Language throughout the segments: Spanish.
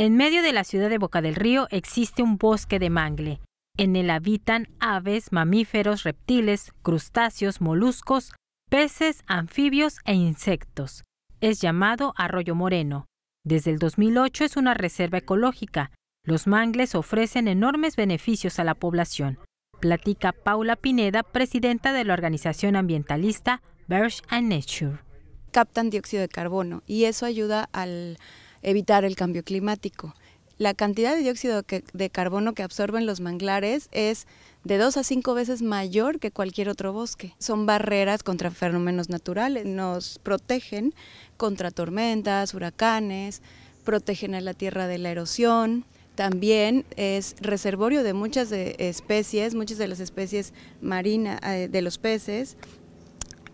En medio de la ciudad de Boca del Río existe un bosque de mangle. En él habitan aves, mamíferos, reptiles, crustáceos, moluscos, peces, anfibios e insectos. Es llamado Arroyo Moreno. Desde el 2008 es una reserva ecológica. Los mangles ofrecen enormes beneficios a la población. Platica Paula Pineda, presidenta de la organización ambientalista Birch and Nature. Captan dióxido de carbono y eso ayuda al evitar el cambio climático. La cantidad de dióxido de carbono que absorben los manglares es de dos a cinco veces mayor que cualquier otro bosque. Son barreras contra fenómenos naturales, nos protegen contra tormentas, huracanes, protegen a la tierra de la erosión, también es reservorio de muchas especies, muchas de las especies marinas eh, de los peces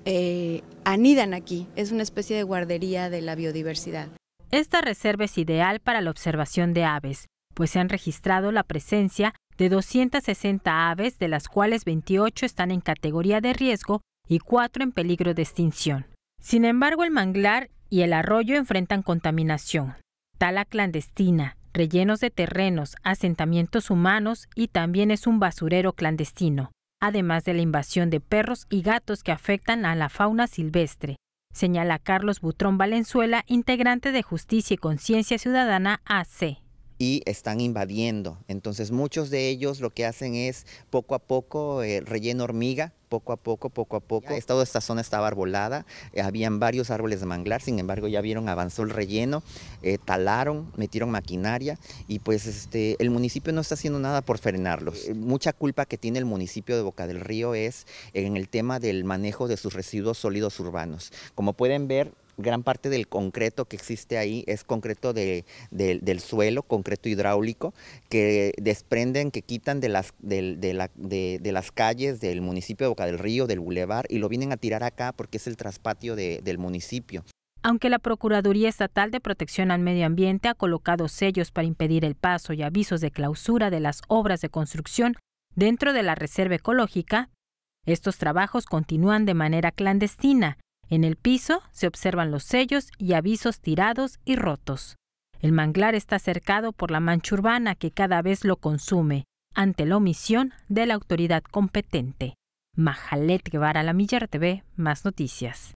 eh, anidan aquí. Es una especie de guardería de la biodiversidad. Esta reserva es ideal para la observación de aves, pues se han registrado la presencia de 260 aves, de las cuales 28 están en categoría de riesgo y 4 en peligro de extinción. Sin embargo, el manglar y el arroyo enfrentan contaminación, tala clandestina, rellenos de terrenos, asentamientos humanos y también es un basurero clandestino, además de la invasión de perros y gatos que afectan a la fauna silvestre señala Carlos Butrón Valenzuela, integrante de Justicia y Conciencia Ciudadana AC y están invadiendo. Entonces muchos de ellos lo que hacen es poco a poco eh, relleno hormiga, poco a poco, poco a poco. Toda esta zona estaba arbolada, eh, habían varios árboles de manglar, sin embargo ya vieron, avanzó el relleno, eh, talaron, metieron maquinaria y pues este, el municipio no está haciendo nada por frenarlos. mucha culpa que tiene el municipio de Boca del Río es en el tema del manejo de sus residuos sólidos urbanos. Como pueden ver, gran parte del concreto que existe ahí es concreto del suelo, concreto hidráulico, que desprenden, que quitan de las, las calles del municipio de Boca del Río, del Boulevard, y lo vienen a tirar acá porque es el traspatio del municipio. Aunque la Procuraduría Estatal de Protección al Medio Ambiente ha colocado sellos para impedir el paso y avisos de clausura de las obras de construcción dentro de la Reserva Ecológica, estos trabajos continúan de manera clandestina en el piso se observan los sellos y avisos tirados y rotos. El manglar está cercado por la mancha urbana que cada vez lo consume, ante la omisión de la autoridad competente. Majalet Guevara, La Millar TV, más noticias.